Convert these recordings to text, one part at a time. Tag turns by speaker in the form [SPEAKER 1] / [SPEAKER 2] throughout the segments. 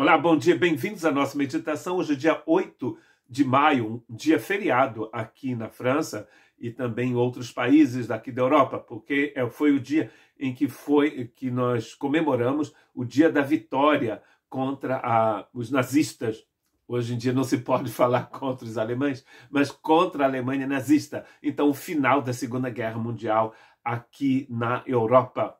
[SPEAKER 1] Olá, bom dia, bem-vindos à nossa meditação. Hoje é dia 8 de maio, um dia feriado aqui na França e também em outros países daqui da Europa, porque é, foi o dia em que foi que nós comemoramos o dia da vitória contra a, os nazistas. Hoje em dia não se pode falar contra os alemães, mas contra a Alemanha nazista. Então, o final da Segunda Guerra Mundial aqui na Europa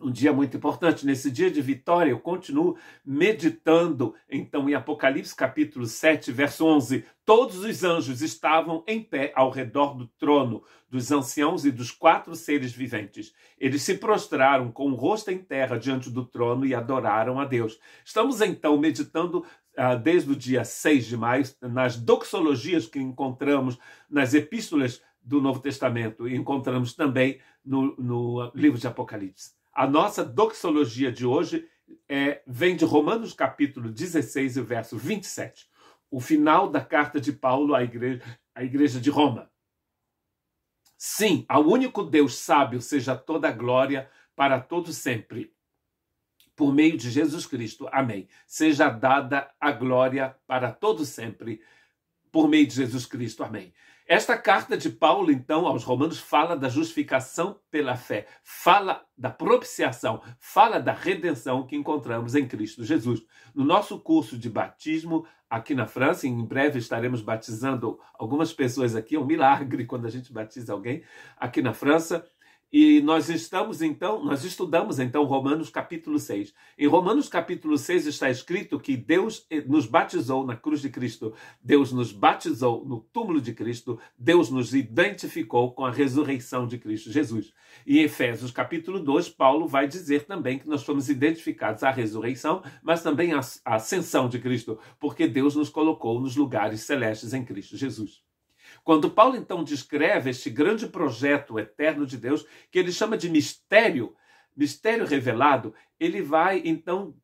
[SPEAKER 1] um dia muito importante. Nesse dia de vitória, eu continuo meditando, então, em Apocalipse capítulo 7, verso 11. Todos os anjos estavam em pé ao redor do trono dos anciãos e dos quatro seres viventes. Eles se prostraram com o rosto em terra diante do trono e adoraram a Deus. Estamos, então, meditando ah, desde o dia 6 de maio, nas doxologias que encontramos nas epístolas do Novo Testamento e encontramos também no, no livro de Apocalipse. A nossa doxologia de hoje é, vem de Romanos capítulo 16 e verso 27, o final da carta de Paulo à igreja, à igreja de Roma. Sim, ao único Deus sábio seja toda a glória para todo sempre. Por meio de Jesus Cristo. Amém. Seja dada a glória para todo sempre por meio de Jesus Cristo. Amém. Esta carta de Paulo, então, aos Romanos fala da justificação pela fé, fala da propiciação, fala da redenção que encontramos em Cristo Jesus. No nosso curso de batismo aqui na França, em breve estaremos batizando algumas pessoas aqui, é um milagre quando a gente batiza alguém aqui na França. E nós estamos então, nós estudamos então Romanos capítulo 6. Em Romanos capítulo 6 está escrito que Deus eh, nos batizou na cruz de Cristo, Deus nos batizou no túmulo de Cristo, Deus nos identificou com a ressurreição de Cristo Jesus. E em Efésios capítulo 2, Paulo vai dizer também que nós fomos identificados à ressurreição, mas também à ascensão de Cristo, porque Deus nos colocou nos lugares celestes em Cristo Jesus. Quando Paulo então descreve este grande projeto eterno de Deus, que ele chama de mistério, mistério revelado, ele vai então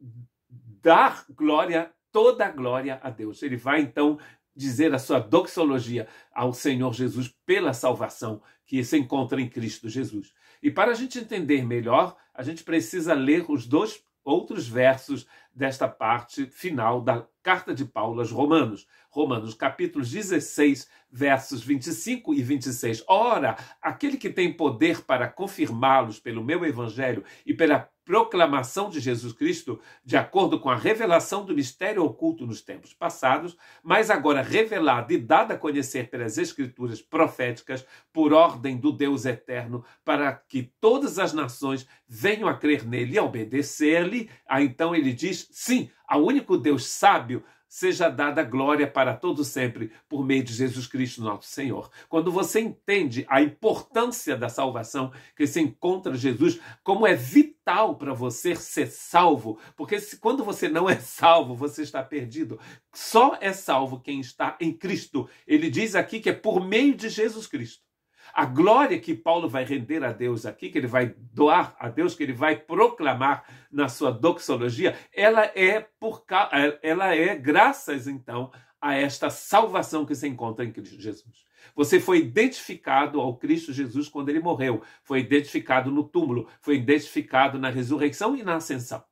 [SPEAKER 1] dar glória, toda a glória a Deus. Ele vai então dizer a sua doxologia ao Senhor Jesus pela salvação que se encontra em Cristo Jesus. E para a gente entender melhor, a gente precisa ler os dois outros versos desta parte final da carta de Paulo aos Romanos. Romanos capítulos 16, versos 25 e 26. Ora, aquele que tem poder para confirmá-los pelo meu evangelho e pela proclamação de Jesus Cristo, de acordo com a revelação do mistério oculto nos tempos passados, mas agora revelada e dada a conhecer pelas Escrituras proféticas, por ordem do Deus eterno, para que todas as nações venham a crer nele e obedecer-lhe. Aí ah, então ele diz: sim, ao único Deus sábio seja dada glória para todo sempre por meio de Jesus Cristo, nosso Senhor. Quando você entende a importância da salvação que se encontra Jesus, como é vital para você ser salvo, porque se, quando você não é salvo, você está perdido. Só é salvo quem está em Cristo. Ele diz aqui que é por meio de Jesus Cristo. A glória que Paulo vai render a Deus aqui, que ele vai doar a Deus, que ele vai proclamar na sua doxologia, ela é por é, ela é graças então a esta salvação que se encontra em Cristo Jesus. Você foi identificado ao Cristo Jesus quando ele morreu, foi identificado no túmulo, foi identificado na ressurreição e na ascensão.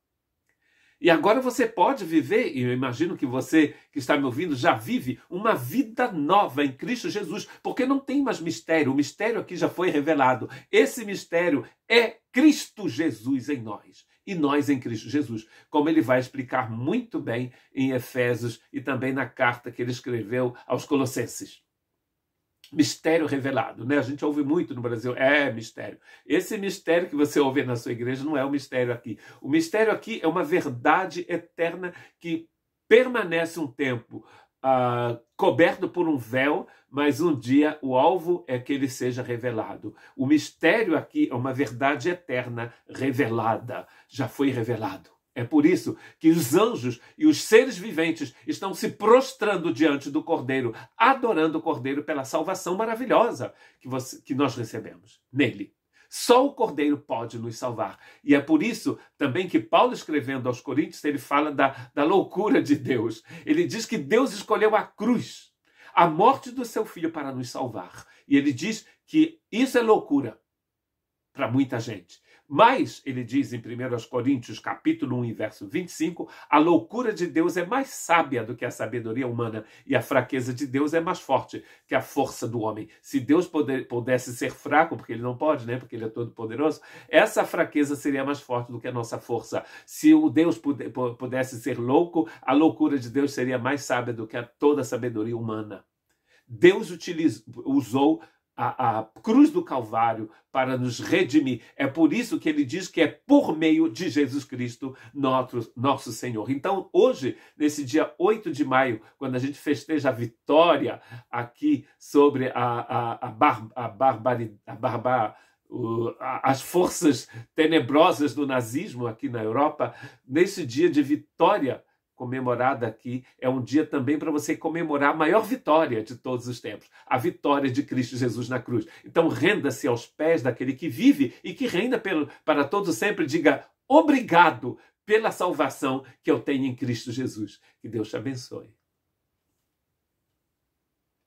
[SPEAKER 1] E agora você pode viver, e eu imagino que você que está me ouvindo já vive uma vida nova em Cristo Jesus, porque não tem mais mistério, o mistério aqui já foi revelado. Esse mistério é Cristo Jesus em nós. E nós em Cristo Jesus, como ele vai explicar muito bem em Efésios e também na carta que ele escreveu aos Colossenses mistério revelado, né? A gente ouve muito no Brasil, é mistério. Esse mistério que você ouve na sua igreja não é o mistério aqui. O mistério aqui é uma verdade eterna que permanece um tempo uh, coberto por um véu, mas um dia o alvo é que ele seja revelado. O mistério aqui é uma verdade eterna revelada, já foi revelado. É por isso que os anjos e os seres viventes estão se prostrando diante do Cordeiro, adorando o Cordeiro pela salvação maravilhosa que, você, que nós recebemos nele. Só o Cordeiro pode nos salvar. E é por isso também que Paulo, escrevendo aos Coríntios, ele fala da, da loucura de Deus. Ele diz que Deus escolheu a cruz, a morte do seu filho para nos salvar. E ele diz que isso é loucura para muita gente. Mas, ele diz em 1 Coríntios capítulo 1 e verso 25, a loucura de Deus é mais sábia do que a sabedoria humana e a fraqueza de Deus é mais forte que a força do homem. Se Deus poder, pudesse ser fraco, porque ele não pode, né? Porque ele é todo poderoso, essa fraqueza seria mais forte do que a nossa força. Se o Deus pudesse ser louco, a loucura de Deus seria mais sábia do que a toda a sabedoria humana. Deus utiliza, usou a, a cruz do Calvário para nos redimir. É por isso que ele diz que é por meio de Jesus Cristo, nosso, nosso Senhor. Então, hoje, nesse dia 8 de maio, quando a gente festeja a vitória aqui sobre a, a, a, bar, a, barbari, a barba as forças tenebrosas do nazismo aqui na Europa, nesse dia de vitória comemorado aqui é um dia também para você comemorar a maior vitória de todos os tempos, a vitória de Cristo Jesus na cruz. Então renda-se aos pés daquele que vive e que reina pelo, para todo sempre. Diga obrigado pela salvação que eu tenho em Cristo Jesus. Que Deus te abençoe.